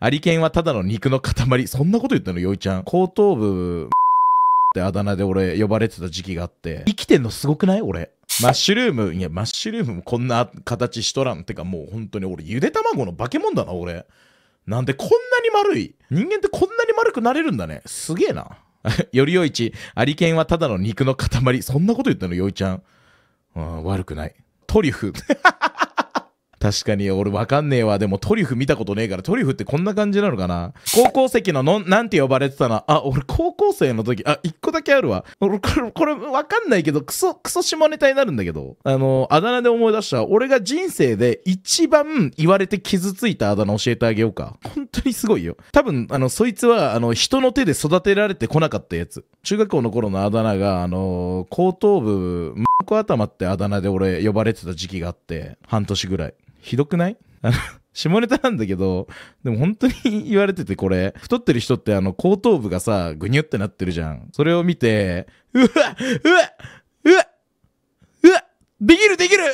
アリケンはただの肉の塊。そんなこと言ったの、よいちゃん。後頭部、ってあだ名で俺呼ばれてた時期があって。生きてんのすごくない俺。マッシュルーム、いや、マッシュルームもこんな形しとらん。てかもう本当に俺、ゆで卵の化け物だな、俺。なんでこんなに丸い人間ってこんなに丸くなれるんだね。すげえな。よりよいち、アリケンはただの肉の塊。そんなこと言ったの、よいちゃん。悪くない。トリュフ。確かに俺わかんねえわでもトリュフ見たことねえからトリュフってこんな感じなのかな高校席ののなんて呼ばれてたのあ俺高校生の時あ1個だけあるわ俺これこれわかんないけどクソクソ下ネタになるんだけどあのあだ名で思い出した俺が人生で一番言われて傷ついたあだ名教えてあげようか本当にすごいよ多分あのそいつはあの人の手で育てられてこなかったやつ中学校の頃のあだ名があの後頭部頭ってあだ名で俺呼ばれてた時期があって半年ぐらいひどくないあの、下ネタなんだけど、でも本当に言われててこれ、太ってる人ってあの後頭部がさ、ぐにゅってなってるじゃん。それを見て、うわうわうわうわできるできるうわ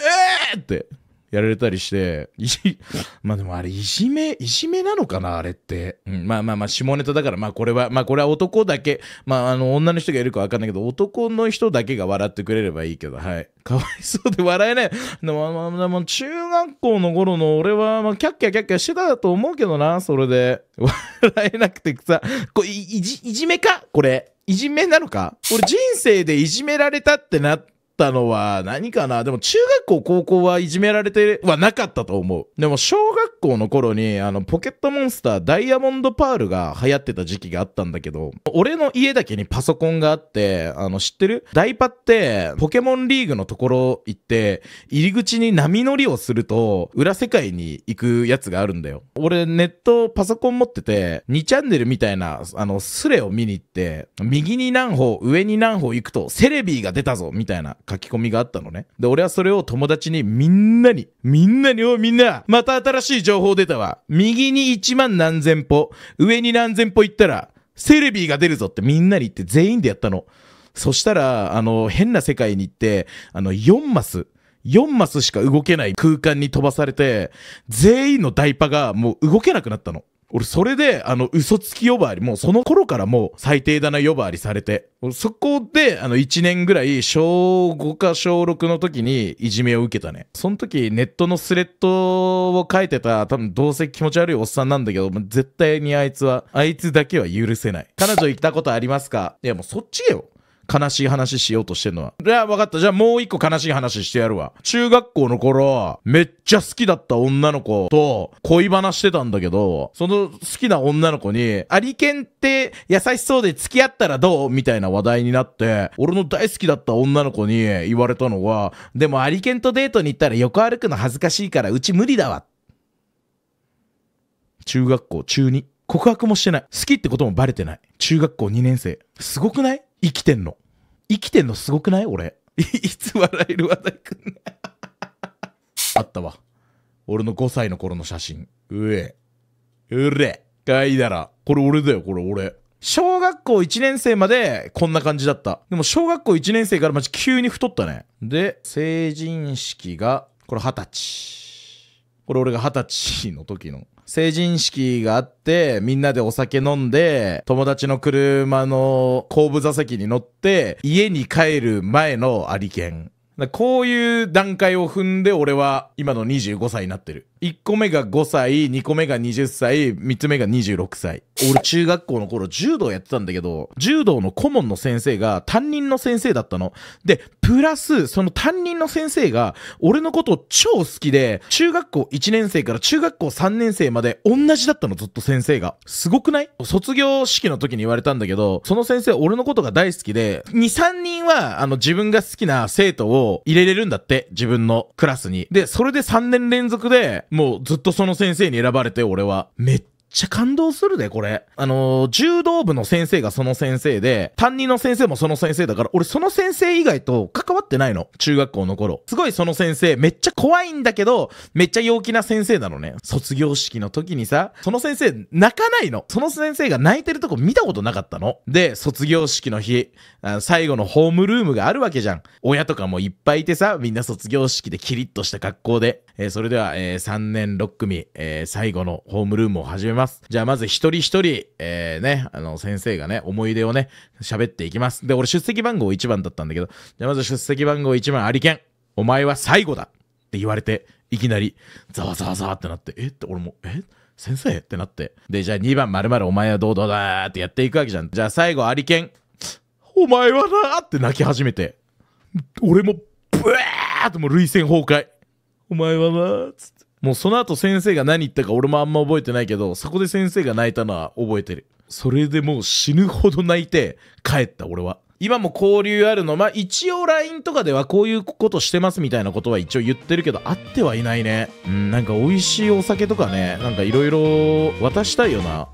ってやられたりして、いじ、まあでもあれ、いじめ、いじめなのかな、あれって。うん、まあまあまあ、下ネタだから、まあこれは、まあこれは男だけ、まああの、女の人がいるかわかんないけど、男の人だけが笑ってくれればいいけど、はい。かわいそうで笑えない。でも、まあまあ中学校の頃の俺は、まあ、キャッキャキャッキャしてたと思うけどな、それで。笑えなくてさ、こいいじ、いじめかこれ。いじめなのか俺人生でいじめられたってなって、ったのは何かなでも中学校、高校はいじめられてはなかったと思う。でも小学校の頃にあのポケットモンスターダイヤモンドパールが流行ってた時期があったんだけど、俺の家だけにパソコンがあって、あの知ってるダイパってポケモンリーグのところ行って、入り口に波乗りをすると裏世界に行くやつがあるんだよ。俺ネットパソコン持ってて2チャンネルみたいなあのスレを見に行って、右に何歩、上に何歩行くとセレビーが出たぞみたいな書き込みがあったのね。で、俺はそれを友達にみんなに、みんなに、おみんな、また新しい情報出たわ。右に1万何千歩、上に何千歩行ったら、セレビーが出るぞってみんなに言って全員でやったの。そしたら、あの、変な世界に行って、あの、4マス。4マスしか動けない空間に飛ばされて、全員のダイパがもう動けなくなったの。俺、それで、あの、嘘つき呼ばわり、もうその頃からもう最低だな呼ばわりされて、そこで、あの、1年ぐらい、小5か小6の時にいじめを受けたね。その時、ネットのスレッドを書いてた、多分、どうせ気持ち悪いおっさんなんだけど、もう絶対にあいつは、あいつだけは許せない。彼女行ったことありますかいや、もうそっちよ。悲しい話しようとしてんのは。いや、わかった。じゃあもう一個悲しい話してやるわ。中学校の頃、めっちゃ好きだった女の子と恋話してたんだけど、その好きな女の子に、アリケンって優しそうで付き合ったらどうみたいな話題になって、俺の大好きだった女の子に言われたのは、でもアリケンとデートに行ったら横歩くの恥ずかしいからうち無理だわ。中学校中2。告白もしてない。好きってこともバレてない。中学校2年生。すごくない生きてんの。生きてんのすごくない俺。いつ笑える話題くんあったわ。俺の5歳の頃の写真。うえ。うれ。かいだら。これ俺だよ、これ俺。小学校1年生までこんな感じだった。でも小学校1年生からまじ急に太ったね。で、成人式が、これ20歳。これ俺が二十歳の時の。成人式があって、みんなでお酒飲んで、友達の車の後部座席に乗って、家に帰る前のありけん。こういう段階を踏んで俺は今の25歳になってる。1個目が5歳、2個目が20歳、3つ目が26歳。俺中学校の頃柔道やってたんだけど、柔道の顧問の先生が担任の先生だったの。で、プラス、その担任の先生が俺のこと超好きで、中学校1年生から中学校3年生まで同じだったの、ずっと先生が。すごくない卒業式の時に言われたんだけど、その先生俺のことが大好きで、2、3人はあの自分が好きな生徒を入れれるんだって、自分のクラスに。で、それで3年連続で、もうずっとその先生に選ばれて、俺は。めっっちゃ感動するで、これ。あのー、柔道部の先生がその先生で、担任の先生もその先生だから、俺その先生以外と関わってないの。中学校の頃。すごいその先生、めっちゃ怖いんだけど、めっちゃ陽気な先生なのね。卒業式の時にさ、その先生、泣かないの。その先生が泣いてるとこ見たことなかったの。で、卒業式の日、あ最後のホームルームがあるわけじゃん。親とかもいっぱいいてさ、みんな卒業式でキリッとした格好で。えー、それでは、えー、3年6組、えー、最後のホームルームを始めます。じゃあまず一人一人、えー、ね、あの、先生がね、思い出をね、喋っていきます。で、俺出席番号1番だったんだけど、じゃあまず出席番号1番、ありけん。お前は最後だって言われて、いきなり、ざわざわざわってなって、えって俺も、え先生ってなって。で、じゃあ2番、まるお前はどうどうだってやっていくわけじゃん。じゃあ最後、ありけん。お前はなーって泣き始めて、俺も、ブワーっともう涙腺崩壊。お前はな、つって。もうその後先生が何言ったか俺もあんま覚えてないけど、そこで先生が泣いたのは覚えてる。それでもう死ぬほど泣いて帰った俺は。今も交流あるの。まあ、一応 LINE とかではこういうことしてますみたいなことは一応言ってるけど、あってはいないね。うん、なんか美味しいお酒とかね、なんか色々渡したいよな。